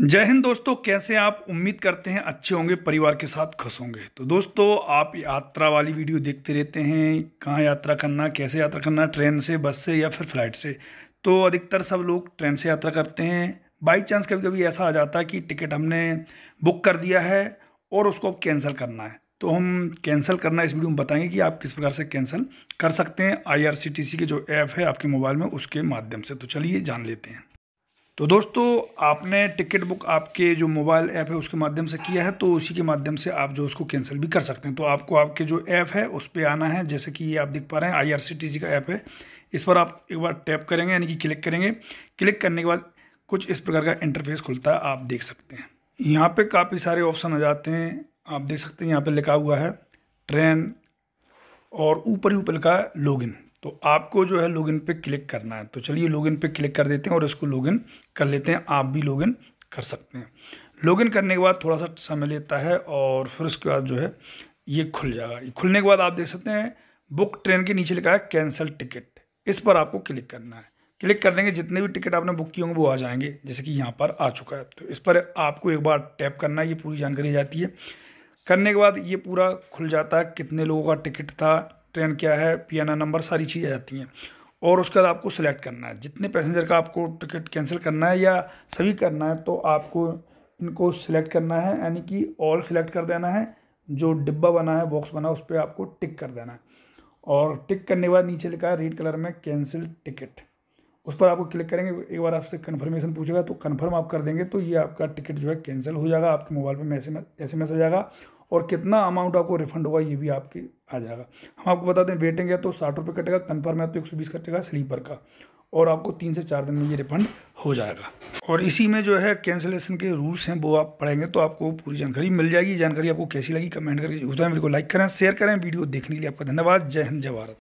जय हिंद दोस्तों कैसे आप उम्मीद करते हैं अच्छे होंगे परिवार के साथ खुश होंगे तो दोस्तों आप यात्रा वाली वीडियो देखते रहते हैं कहाँ यात्रा करना कैसे यात्रा करना ट्रेन से बस से या फिर फ्लाइट से तो अधिकतर सब लोग ट्रेन से यात्रा करते हैं बाई चांस कभी कभी ऐसा आ जाता है कि टिकट हमने बुक कर दिया है और उसको अब कैंसिल करना है तो हम कैंसिल करना इस वीडियो में बताएंगे कि आप किस प्रकार से कैंसिल कर सकते हैं आई के जो ऐप है आपके मोबाइल में उसके माध्यम से तो चलिए जान लेते हैं तो दोस्तों आपने टिकट बुक आपके जो मोबाइल ऐप है उसके माध्यम से किया है तो उसी के माध्यम से आप जो उसको कैंसिल भी कर सकते हैं तो आपको आपके जो ऐप है उस पर आना है जैसे कि ये आप देख पा रहे हैं आईआरसीटीसी का ऐप है इस पर आप एक बार टैप करेंगे यानी कि क्लिक करेंगे क्लिक करने के बाद कुछ इस प्रकार का इंटरफेस खुलता है आप देख सकते हैं यहाँ पर काफ़ी सारे ऑप्शन आ जाते हैं आप देख सकते हैं यहाँ पर लिखा हुआ है ट्रेन और ऊपर ही ऊपर लिखा है लॉगिन तो आपको जो है लॉगिन पे क्लिक करना है तो चलिए लॉगिन पे क्लिक कर देते हैं और इसको लॉगिन कर लेते हैं आप भी लॉगिन कर सकते हैं लॉगिन करने के बाद थोड़ा सा समय लेता है और फिर उसके बाद जो है ये खुल जाएगा ये खुलने के बाद आप देख सकते हैं बुक ट्रेन के नीचे लिखा है कैंसिल टिकट इस पर आपको क्लिक करना है क्लिक कर देंगे जितने भी टिकट आपने बुक किए होंगे वो आ जाएंगे जैसे कि यहाँ पर आ चुका है तो इस पर आपको एक बार टैप करना है ये पूरी जानकारी जाती है करने के बाद ये पूरा खुल जाता है कितने लोगों का टिकट था ट्रेन क्या है पी नंबर सारी चीज़ें आ जाती हैं और उसके बाद आपको सिलेक्ट करना है जितने पैसेंजर का आपको टिकट कैंसिल करना है या सभी करना है तो आपको इनको सिलेक्ट करना है यानी कि ऑल सेलेक्ट कर देना है जो डिब्बा बना है बॉक्स बना है उस पर आपको टिक कर देना है और टिक करने के बाद नीचे लिखा है रेड कलर में कैंसिल टिकट उस पर आपको क्लिक करेंगे एक बार आपसे कन्फर्मेशन पूछेगा तो कन्फर्म आप कर देंगे तो ये आपका टिकट जो है कैंसिल हो जाएगा आपके मोबाइल पर मैसेज एस एम आ जाएगा और कितना अमाउंट आपको रिफंड होगा ये भी आपके आ जाएगा हम आपको बता दें वेटिंग है तो साठ रुपये कटेगा कन्फर्म है तो एक सौ बीस कटेगा स्लीपर का और आपको तीन से चार दिन में ये रिफंड हो जाएगा और इसी में जो है कैंसिलेशन के रूल्स हैं वो आप पढ़ेंगे तो आपको पूरी जानकारी मिल जाएगी जानकारी आपको कैसी लगी कमेंट करके उतना वीडियो को लाइक करें शेयर करें वीडियो देखने के लिए आपका धन्यवाद जय हिंद जय भारत